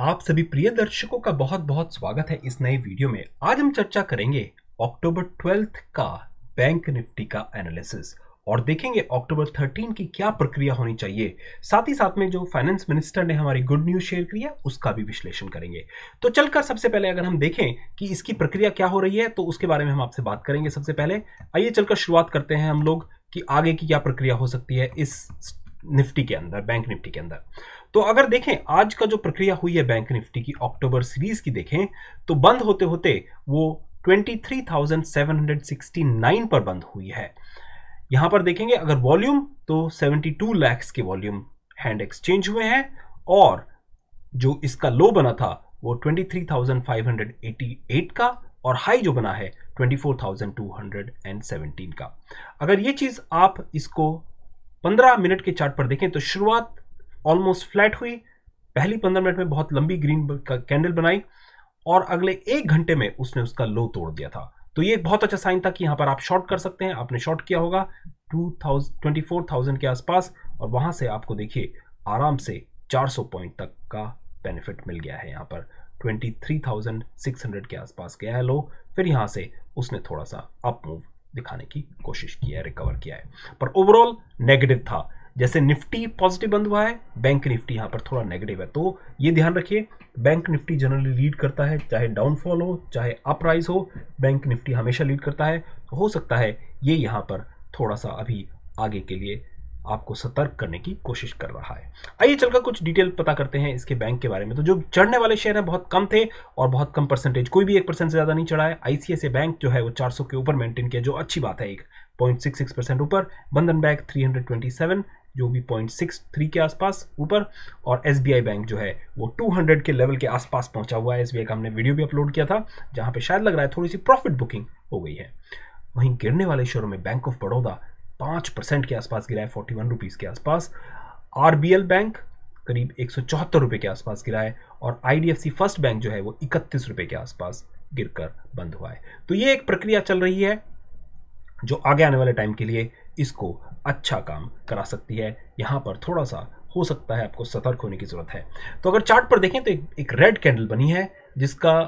आप सभी प्रिय दर्शकों का बहुत बहुत स्वागत है इस नए वीडियो में आज हम चर्चा करेंगे अक्टूबर ट्वेल्थ का बैंक निफ्टी का एनालिसिस और देखेंगे अक्टूबर थर्टीन की क्या प्रक्रिया होनी चाहिए साथ ही साथ में जो फाइनेंस मिनिस्टर ने हमारी गुड न्यूज शेयर की है उसका भी विश्लेषण करेंगे तो चलकर सबसे पहले अगर हम देखें कि इसकी प्रक्रिया क्या हो रही है तो उसके बारे में हम आपसे बात करेंगे सबसे पहले आइए चलकर शुरुआत करते हैं हम लोग कि आगे की क्या प्रक्रिया हो सकती है इस निफ्टी के अंदर बैंक निफ्टी के अंदर तो अगर देखें आज का जो प्रक्रिया हुई है बैंक निफ्टी की अक्टूबर सीरीज की देखें तो बंद होते होते वो 23,769 पर बंद हुई है यहां पर देखेंगे अगर वॉल्यूम तो 72 लैक्स के वॉल्यूम हैंड एक्सचेंज हुए हैं और जो इसका लो बना था वो 23,588 का और हाई जो बना है 24,217 का अगर ये चीज़ आप इसको पंद्रह मिनट के चार्ट पर देखें तो शुरुआत ऑलमोस्ट फ्लैट हुई पहली पंद्रह मिनट में बहुत लंबी ग्रीन का कैंडल बनाई और अगले एक घंटे में उसने उसका लो तोड़ दिया था तो ये बहुत अच्छा साइन था कि यहाँ पर आप शॉर्ट कर सकते हैं आपने शॉर्ट किया होगा टू ट्वेंटी फोर थाउजेंड के आसपास और वहां से आपको देखिए आराम से 400 पॉइंट तक का बेनिफिट मिल गया है यहाँ पर 23,600 के आसपास गया है लो फिर यहाँ से उसने थोड़ा सा अप मूव दिखाने की कोशिश की है रिकवर किया है पर ओवरऑल नेगेटिव था जैसे निफ्टी पॉजिटिव बंद हुआ है बैंक निफ्टी यहाँ पर थोड़ा नेगेटिव है तो ये ध्यान रखिए बैंक निफ्टी जनरली लीड करता है चाहे डाउनफॉल हो चाहे अपराइज हो बैंक निफ्टी हमेशा लीड करता है तो हो सकता है ये यहाँ पर थोड़ा सा अभी आगे के लिए आपको सतर्क करने की कोशिश कर रहा है आइए चलकर कुछ डिटेल पता करते हैं इसके बैंक के बारे में तो जो चढ़ने वाले शेयर हैं बहुत कम थे और बहुत कम परसेंटेज कोई भी एक परसेंट से ज़्यादा नहीं चढ़ा है आईसीआईसी बैंक जो है वो 400 के ऊपर मेंटेन किया जो अच्छी बात है एक पॉइंट परसेंट ऊपर Bandhan bank three hundred twenty seven जो भी पॉइंट सिक्स थ्री के आसपास ऊपर और एस बैंक जो है वो टू हंड्रेड के लेवल के आसपास पहुंचा हुआ है एस का हमने वीडियो भी अपलोड किया था जहां पर शायद लग रहा है थोड़ी सी प्रॉफिट बुकिंग हो गई है वहीं गिरने वाले शेयरों में बैंक ऑफ बड़ौदा पाँच परसेंट के आसपास गिरा है फोर्टी वन रुपीज़ के आसपास आर बैंक करीब एक सौ चौहत्तर रुपये के आसपास गिरा है और आई फर्स्ट बैंक जो है वो इकतीस रुपये के आसपास गिर कर बंद हुआ है तो ये एक प्रक्रिया चल रही है जो आगे आने वाले टाइम के लिए इसको अच्छा काम करा सकती है यहाँ पर थोड़ा सा हो सकता है आपको सतर्क होने की ज़रूरत है तो अगर चार्ट पर देखें तो एक, एक रेड कैंडल बनी है जिसका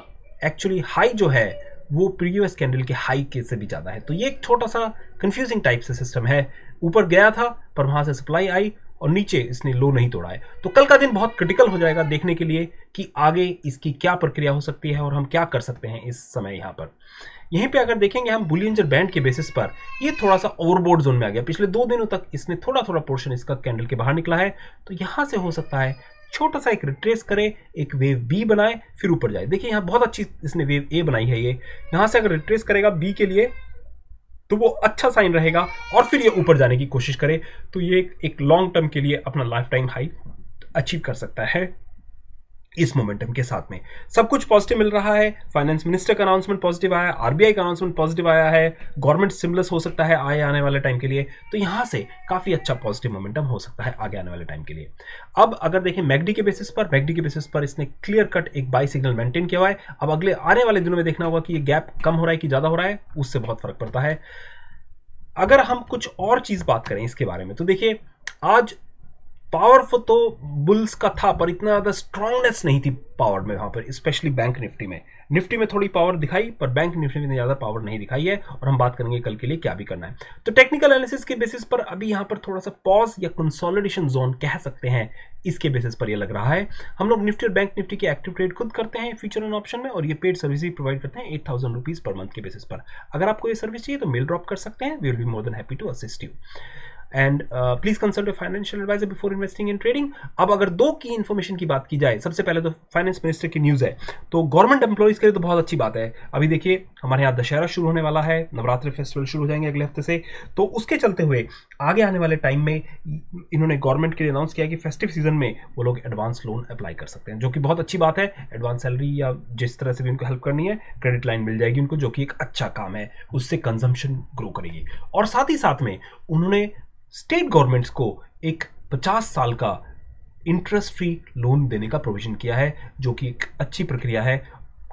एक्चुअली हाई जो है वो प्रीवियस कैंडल के हाई के से भी ज़्यादा है तो ये एक छोटा सा कंफ्यूजिंग टाइप से सिस्टम है ऊपर गया था पर वहाँ से सप्लाई आई और नीचे इसने लो नहीं तोड़ा है तो कल का दिन बहुत क्रिटिकल हो जाएगा देखने के लिए कि आगे इसकी क्या प्रक्रिया हो सकती है और हम क्या कर सकते हैं इस समय यहाँ पर यहीं पे अगर देखेंगे हम बुलियंजर बैंड के बेसिस पर ये थोड़ा सा ओवरबोर्ड जोन में आ गया पिछले दो दिनों तक इसने थोड़ा थोड़ा पोर्शन इसका कैंडल के बाहर निकला है तो यहाँ से हो सकता है छोटा सा एक रिट्रेस करे एक वेव बी बनाए फिर ऊपर जाए देखिए यहाँ बहुत अच्छी इसने वेव ए बनाई है ये यहाँ से अगर रिट्रेस करेगा बी के लिए तो वो अच्छा साइन रहेगा और फिर ये ऊपर जाने की कोशिश करे तो ये एक लॉन्ग टर्म के लिए अपना लाइफ टाइम हाई अचीव कर सकता है इस मोमेंटम के साथ में सब कुछ पॉजिटिव मिल रहा है फाइनेंस मिनिस्टर का अनाउंसमेंट पॉजिटिव आया आरबीआई का अनाउंसमेंट पॉजिटिव आया है गवर्नमेंट सिमलेस हो सकता है आए आने वाले टाइम के लिए तो यहाँ से काफ़ी अच्छा पॉजिटिव मोमेंटम हो सकता है आगे आने वाले टाइम के लिए अब अगर देखें मैगडी के बेसिस पर मैगडी के बेसिस पर इसने क्लियर कट एक बाई सिग्नल मेंटेन किया हुआ है अब अगले आने वाले दिनों में देखना होगा कि ये गैप कम हो रहा है कि ज़्यादा हो रहा है उससे बहुत फर्क पड़ता है अगर हम कुछ और चीज़ बात करें इसके बारे में तो देखिए आज पावरफुल तो बुल्स का था पर इतना ज़्यादा स्ट्रांगनेस नहीं थी पावर में वहाँ पर स्पेशली बैंक निफ्टी में निफ्टी में थोड़ी पावर दिखाई पर बैंक निफ्टी में ज़्यादा पावर नहीं दिखाई है और हम बात करेंगे कल के लिए क्या भी करना है तो टेक्निकल एनालिसिस के बेसिस पर अभी यहाँ पर थोड़ा सा पॉज या कंसोलिडेशन जोन कह सकते हैं इसके बेसिस पर ये लग रहा है हम लोग निफ्टी और बैंक निफ्टी के एक्टिव ट्रेड खुद करते हैं फ्यूचर एंड ऑप्शन में और ये पेड सर्विस भी प्रोवाइड करते हैं eight thousand rupees per month के बेसिस पर अगर आपको ये सर्विस चाहिए तो मेल ड्रॉप कर सकते हैं we will be more than happy to assist you and please consult financial advisor before investing in trading अब अगर दो की इन्फॉर्मेशन की बात की जाए सबसे पहले तो फाइनेंस मिनिस्टर की न्यूज़ है तो गवर्नमेंट एम्प्लॉयज़ के लिए तो बहुत अच्छी बात है अभी देखिए हमारे यहाँ दशहरा शुरू होने वाला है नवरात्रि फेस्टिवल शुरू हो जाएंगे अगले हफ्ते से तो उसके चलते हुए आगे आने वाले टाइम में इन्होंने गवर्नमेंट के लिए अनाउंस किया कि फेस्टिव सीजन में वो लोग एडवांस लोन अप्लाई कर सकते हैं जो कि बहुत अच्छी बात है एडवांस सैलरी या जिस तरह से भी उनको हेल्प करनी है क्रेडिट लाइन मिल जाएगी उनको जो कि एक अच्छा काम है उससे कंजम्पशन ग्रो करेगी और साथ ही साथ में उन्होंने स्टेट गवर्नमेंट्स को एक 50 साल का इंटरेस्ट फ्री लोन देने का प्रोविजन किया है जो कि एक अच्छी प्रक्रिया है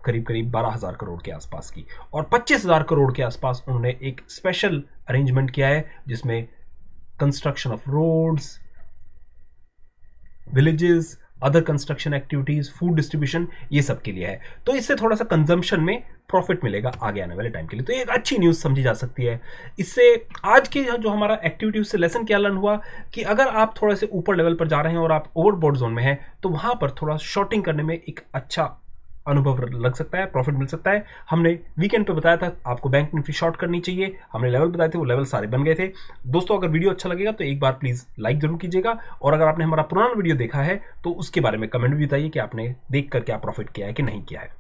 करीब करीब बारह हज़ार करोड़ के आसपास की और पच्चीस हज़ार करोड़ के आसपास उन्होंने एक स्पेशल अरेंजमेंट किया है जिसमें construction of roads villages other construction activities food distribution ये सब के लिए है तो इससे थोड़ा सा कंजम्पशन में प्रॉफिट मिलेगा आगे आने वाले टाइम के लिए तो एक अच्छी न्यूज़ समझी जा सकती है इससे आज के जो हमारा एक्टिविटी उससे लेसन क्या लर्न हुआ कि अगर आप थोड़े से ऊपर लेवल पर जा रहे हैं और आप ओवरबोर्ड जोन में हैं तो वहाँ पर थोड़ा शॉर्टिंग करने में एक अच्छा अनुभव लग सकता है प्रॉफिट मिल सकता है हमने वीकेंड पे बताया था आपको बैंक निफ्टी शॉर्ट करनी चाहिए हमने लेवल बताए थे वो लेवल सारे बन गए थे दोस्तों अगर वीडियो अच्छा लगेगा तो एक बार प्लीज़ लाइक जरूर कीजिएगा और अगर आपने हमारा पुराना वीडियो देखा है तो उसके बारे में कमेंट भी बताइए कि आपने देख कर क्या प्रॉफिट किया है कि नहीं किया है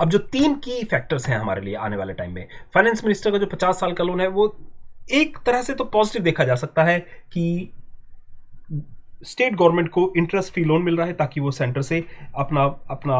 अब जो तीन की फैक्टर्स हैं हमारे लिए आने वाले टाइम में फाइनेंस मिनिस्टर का जो 50 साल का लोन है वो एक तरह से तो पॉजिटिव देखा जा सकता है कि स्टेट गवर्नमेंट को इंटरेस्ट फ्री लोन मिल रहा है ताकि वो सेंटर से अपना अपना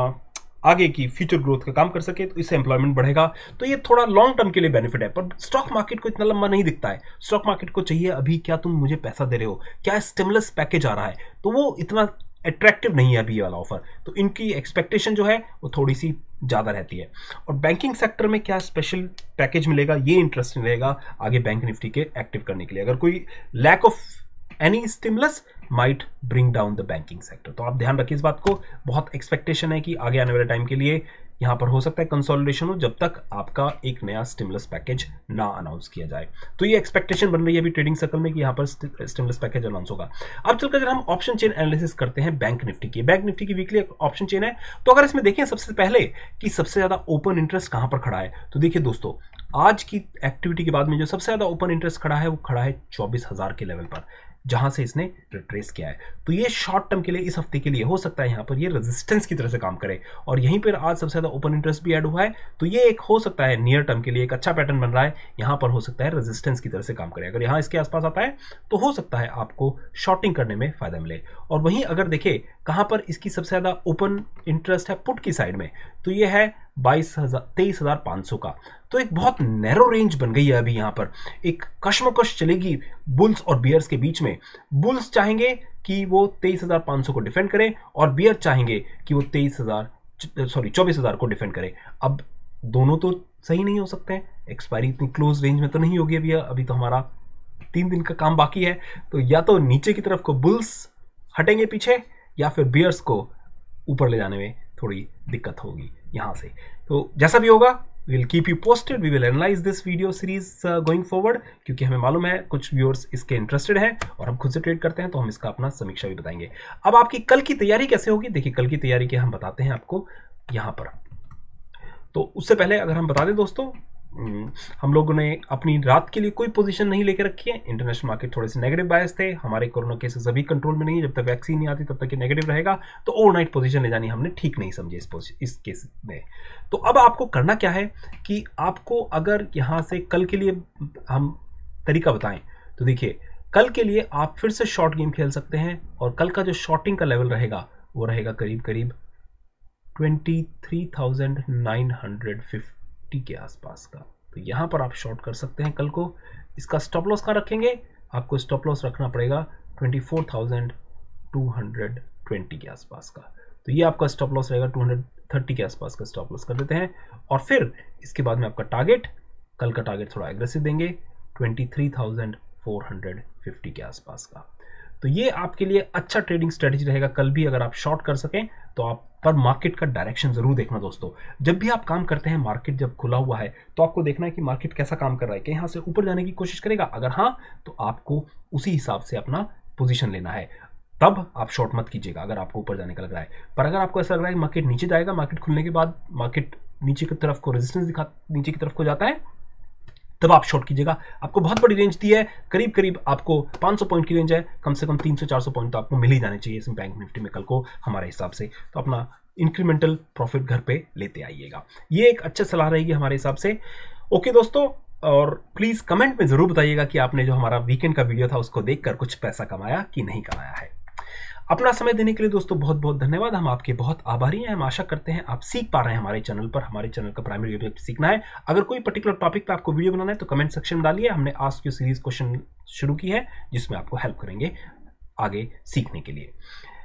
आगे की फ्यूचर ग्रोथ का काम कर सके तो इससे एम्प्लॉयमेंट बढ़ेगा तो ये थोड़ा लॉन्ग टर्म के लिए बेनिफिट है पर स्टॉक मार्केट को इतना लंबा नहीं दिखता है स्टॉक मार्केट को चाहिए अभी क्या तुम मुझे पैसा दे रहे हो क्या स्टिमुलस पैकेज आ रहा है तो वो इतना अट्रैक्टिव नहीं है अभी ये वाला ऑफर तो इनकी एक्सपेक्टेशन जो है वो थोड़ी सी ज़्यादा रहती है और बैंकिंग सेक्टर में क्या स्पेशल पैकेज मिलेगा ये इंटरेस्टिंग रहेगा आगे बैंक निफ्टी के एक्टिव करने के लिए अगर कोई lack of any stimulus might bring down the banking sector तो आप ध्यान रखिए इस बात को बहुत एक्सपेक्टेशन है कि आगे आने वाले टाइम के लिए यहां पर हो सकता है कंसोलिडेशन हो जब तक आपका एक नया स्टिमुलस पैकेज ना अनाउंस किया जाए तो ये एक्सपेक्टेशन बन रही है अभी ट्रेडिंग सर्कल में कि यहां पर स्टिमुलस पैकेज अनाउंस होगा अब चलकर अगर हम ऑप्शन चेन एनालिसिस करते हैं बैंक निफ्टी की बैंक निफ्टी की वीकली ऑप्शन चेन है तो अगर इसमें देखें सबसे पहले कि सबसे ज़्यादा ओपन इंटरेस्ट कहां पर खड़ा है तो देखिए दोस्तों आज की एक्टिविटी के बाद में जो सबसे ज़्यादा ओपन इंटरेस्ट खड़ा है वो खड़ा है चौबीस हज़ार के लेवल पर जहां से इसने रिट्रेस किया है तो ये शॉर्ट टर्म के लिए इस हफ्ते के लिए हो सकता है यहाँ पर ये रेजिस्टेंस की तरह से काम करे और यहीं पर आज सबसे ज़्यादा ओपन इंटरेस्ट भी ऐड हुआ है तो ये एक हो सकता है नियर टर्म के लिए एक अच्छा पैटर्न बन रहा है यहाँ पर हो सकता है रेजिस्टेंस की तरह से काम करे अगर यहाँ इसके आसपास आता है तो हो सकता है आपको शॉर्टिंग करने में फ़ायदा मिले और वहीं अगर देखे कहाँ पर इसकी सबसे ज़्यादा ओपन इंटरेस्ट है पुट की साइड में तो ये है बाईस हज़ार तेईस हज़ार पाँच सौ का तो एक बहुत नैरो रेंज बन गई है अभी यहाँ पर एक कश्मकश चलेगी बुल्स और बियर्स के बीच में बुल्स चाहेंगे कि वो तेईस हज़ार पाँच सौ को डिफेंड करें और बियर चाहेंगे कि वो तेईस हज़ार सॉरी चौबीस हज़ार को डिफेंड करें अब दोनों तो सही नहीं हो सकते हैं एक्सपायरी इतनी क्लोज रेंज में तो नहीं होगी अभी अभी तो हमारा तीन दिन का काम बाकी है तो या तो नीचे की तरफ को बुल्स हटेंगे पीछे या फिर बियर्स को ऊपर ले जाने में थोड़ी दिक्कत होगी यहाँ से तो जैसा भी होगा will keep you posted we will analyse this video series going forward क्योंकि हमें मालूम है कुछ व्यूअर्स इसके इंटरेस्टेड हैं और हम खुद से ट्रेड करते हैं तो हम इसका अपना समीक्षा भी बताएंगे अब आपकी कल की तैयारी कैसे होगी देखिए कल की तैयारी के हम बताते हैं आपको यहाँ पर तो उससे पहले अगर हम बता दें दोस्तों हम्म। हम लोगों ने अपनी रात के लिए कोई पोजीशन नहीं लेकर रखी है इंटरनेशनल मार्केट थोड़े से नेगेटिव बायस थे हमारे कोरोना केसेस अभी कंट्रोल में नहीं है जब तक वैक्सीन नहीं आती तब तक ये नेगेटिव रहेगा तो ओवरनाइट पोजीशन ले जानी हमने ठीक नहीं समझी इस इस केस में तो अब आपको करना क्या है कि आपको अगर यहाँ से कल के लिए हम तरीका बताएं तो देखिए कल के लिए आप फिर से शॉर्ट गेम खेल सकते हैं और कल का जो शॉर्टिंग का लेवल रहेगा वो रहेगा करीब करीब twenty three thousand nine hundred fifty fifty के आसपास का तो यहाँ पर आप शॉर्ट कर सकते हैं कल को इसका स्टॉप लॉस कहाँ रखेंगे आपको स्टॉप लॉस रखना पड़ेगा twenty four thousand two hundred twenty के आसपास का तो ये आपका स्टॉप लॉस रहेगा टू हंड्रेड थर्टी के आसपास का स्टॉप लॉस कर देते हैं और फिर इसके बाद में आपका टारगेट कल का टारगेट थोड़ा एग्रेसिव देंगे twenty three thousand four hundred fifty के आसपास का तो ये आपके लिए अच्छा ट्रेडिंग स्ट्रेटेजी रहेगा कल भी अगर आप शॉर्ट कर सकें तो आप पर मार्केट का डायरेक्शन जरूर देखना दोस्तों जब भी आप काम करते हैं मार्केट जब खुला हुआ है तो आपको देखना है कि मार्केट कैसा काम कर रहा है कि यहाँ से ऊपर जाने की कोशिश करेगा अगर हाँ तो आपको उसी हिसाब से अपना पोजिशन लेना है तब आप शॉर्ट मत कीजिएगा अगर आपको ऊपर जाने का लग रहा है पर अगर आपको ऐसा लग रहा है मार्केट नीचे जाएगा मार्केट खुलने के बाद मार्केट नीचे की तरफ को रेजिस्टेंस दिखा नीचे की तरफ को जाता है तब आप शॉर्ट कीजिएगा आपको बहुत बड़ी रेंज दी है करीब करीब आपको 500 पॉइंट की रेंज है कम से कम 300-400 पॉइंट तो आपको मिल ही जाने चाहिए इस बैंक निफ्टी में कल को हमारे हिसाब से तो अपना इंक्रीमेंटल प्रॉफिट घर पे लेते आइएगा ये एक अच्छी सलाह रहेगी हमारे हिसाब से ओके दोस्तों और प्लीज़ कमेंट में ज़रूर बताइएगा कि आपने जो हमारा वीकेंड का वीडियो था उसको देख कुछ पैसा कमाया कि नहीं कमाया है अपना समय देने के लिए दोस्तों बहुत बहुत धन्यवाद हम आपके बहुत आभारी हैं हम आशा करते हैं आप सीख पा रहे हैं हमारे चैनल पर हमारे चैनल का प्राइमरी ऑब्जेक्ट सीखना है अगर कोई पर्टिकुलर टॉपिक पर आपको वीडियो बनाना है तो कमेंट सेक्शन में डालिए हमने आज की सीरीज क्वेश्चन शुरू की है जिसमें आपको हेल्प करेंगे आगे सीखने के लिए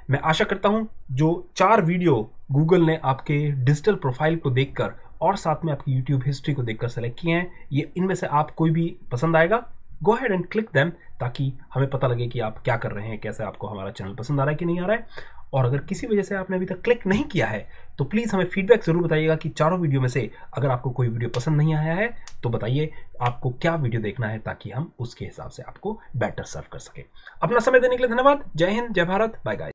मैं आशा करता हूं जो चार वीडियो गूगल ने आपके डिजिटल प्रोफाइल को देखकर और साथ में आपकी यूट्यूब हिस्ट्री को देखकर सेलेक्ट किए हैं ये इनमें से आप कोई भी पसंद आएगा go ahead and click them ताकि हमें पता लगे कि आप क्या कर रहे हैं कैसे आपको हमारा चैनल पसंद आ रहा है कि नहीं आ रहा है और अगर किसी वजह से आपने अभी तक क्लिक नहीं किया है तो प्लीज़ हमें फीडबैक ज़रूर बताइएगा कि चारों वीडियो में से अगर आपको कोई वीडियो पसंद नहीं आया है तो बताइए आपको क्या वीडियो देखना है ताकि हम उसके हिसाब से आपको बेटर सर्व कर सकें अपना समय देने के लिए धन्यवाद जय हिंद जय भारत बाय बाय